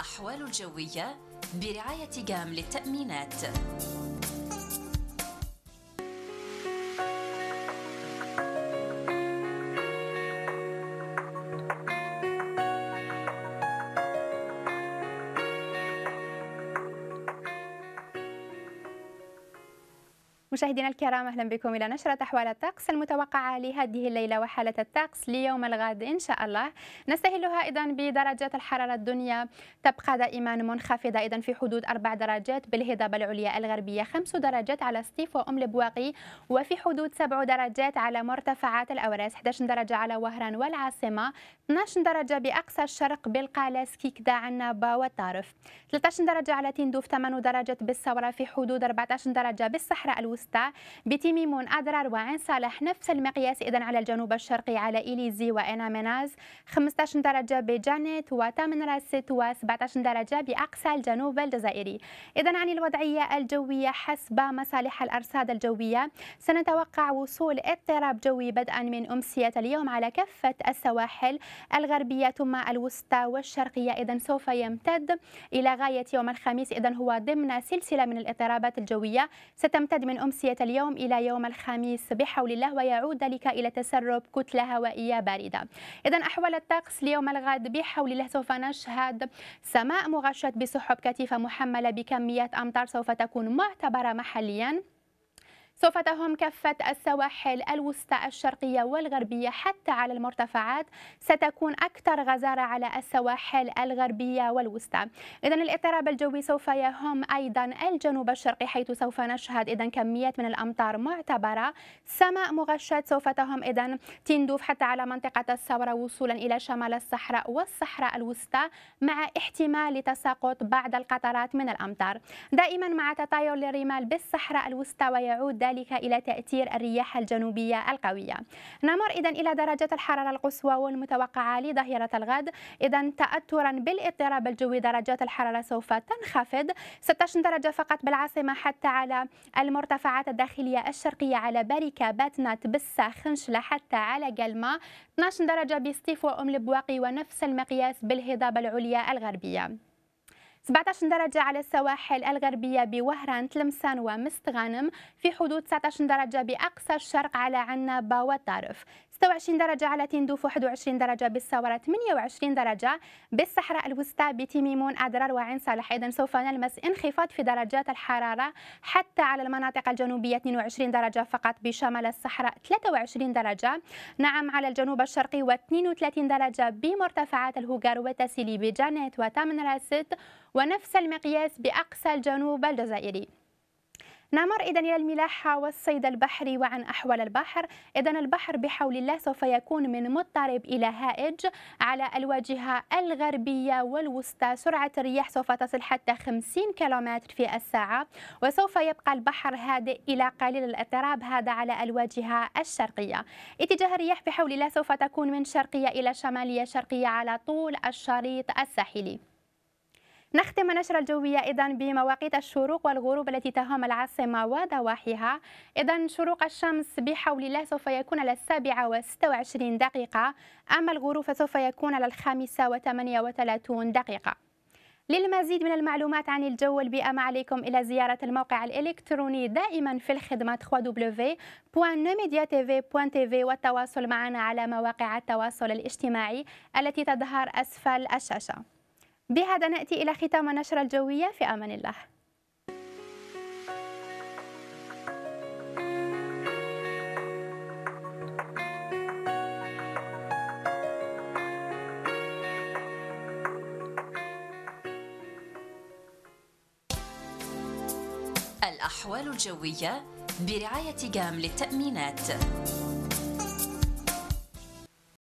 الأحوال الجوية برعاية جام للتأمينات مشاهدينا الكرام اهلا بكم الى نشره احوال الطقس المتوقعه لهذه الليله وحاله الطقس ليوم الغد ان شاء الله نستهلها ايضا بدرجات الحراره الدنيا تبقى دائما منخفضه اذا في حدود اربع درجات بالهضاب العليا الغربيه خمس درجات على سطيف وام البواقي وفي حدود سبع درجات على مرتفعات الاوراس 11 درجه على وهران والعاصمه 12 درجه باقصى الشرق بالقلاس كيكدا عنابه والطارف 13 درجه على تندوف 8 درجات بالثوره في حدود 14 درجه بالصحراء الوسطى وسطى بتيميمون أدرار وعين صالح نفس المقياس إذا على الجنوب الشرقي على إليزي وأنا مناز 15 درجة بجانيت وتامن راس و17 درجة بأقصى الجنوب الجزائري إذا عن الوضعية الجوية حسب مصالح الأرصاد الجوية سنتوقع وصول اضطراب جوي بدءا من أمسية اليوم على كافة السواحل الغربية ثم الوسطى والشرقية إذا سوف يمتد إلى غاية يوم الخميس إذا هو ضمن سلسلة من الاضطرابات الجوية ستمتد من أمسية اليوم إلى يوم الخميس بحول الله ويعود ذلك إلى تسرب كتلة هوائية باردة إذا أحوال الطقس ليوم الغد بحول الله سوف نشهد سماء مغشاة بسحب كثيفة محملة بكميات أمطار سوف تكون معتبرة محليا سوف تهم كافة السواحل الوسطى الشرقية والغربية حتى على المرتفعات ستكون أكثر غزارة على السواحل الغربية والوسطى إذا الاضطراب الجوي سوف يهم أيضا الجنوب الشرقي حيث سوف نشهد إذا كميات من الأمطار معتبرة سماء مغشاة سوف تهم إذا تندوف حتى على منطقة الثورة وصولا إلى شمال الصحراء والصحراء الوسطى مع احتمال لتساقط بعض القطرات من الأمطار دائما مع تطاير للرمال بالصحراء الوسطى ويعود ذلك إلى تأثير الرياح الجنوبية القوية نمر إذا إلى درجة الحرارة القصوى والمتوقعة لظهيرة الغد إذا تأثرا بالاضطراب الجوي درجات الحرارة سوف تنخفض 16 درجة فقط بالعاصمة حتى على المرتفعات الداخلية الشرقية على باريكا باتنات تبسا خنشلة حتى على قلمة 12 درجة بسطيف وأم البواقي ونفس المقياس بالهضاب العليا الغربية 17 درجة على السواحل الغربية بوهران تلمسان ومستغانم في حدود 19 درجة بأقصى الشرق على عنابة والطرف 26 درجة على تندوف 21 درجة بالساورة 28 درجة بالصحراء الوسطى بتيميمون أدرار وعين صالح أيضا سوف نلمس انخفاض في درجات الحرارة حتى على المناطق الجنوبية 22 درجة فقط بشمال الصحراء 23 درجة نعم على الجنوب الشرقي و32 درجة بمرتفعات الهوغار وتسيلي بجانيت وتامنراست ونفس المقياس بأقصى الجنوب الجزائري نعمر إذا إلى الملاحة والصيد البحري وعن أحوال البحر إذا البحر بحول الله سوف يكون من مضطرب إلى هائج على الواجهة الغربية والوسطى سرعة الرياح سوف تصل حتى 50 كيلومتر في الساعة وسوف يبقى البحر هادئ إلى قليل الاضطراب هذا على الواجهة الشرقية اتجاه الرياح بحول الله سوف تكون من شرقية إلى شمالية شرقية على طول الشريط الساحلي نختم النشرة الجوية إذا بمواقيت الشروق والغروب التي تهم العاصمة وضواحيها إذا شروق الشمس بحول الله سوف يكون على السابعة وستة وعشرين دقيقة أما الغروب فسوف يكون على الخامسة وثمانية وثلاثون دقيقة للمزيد من المعلومات عن الجو والبيئة ما عليكم إلى زيارة الموقع الإلكتروني دائما في الخدمة www.nomediatv.tv والتواصل معنا على مواقع التواصل الاجتماعي التي تظهر أسفل الشاشة بهذا نأتي إلى ختام نشر الجوية في أمان الله الأحوال الجوية برعاية جام للتأمينات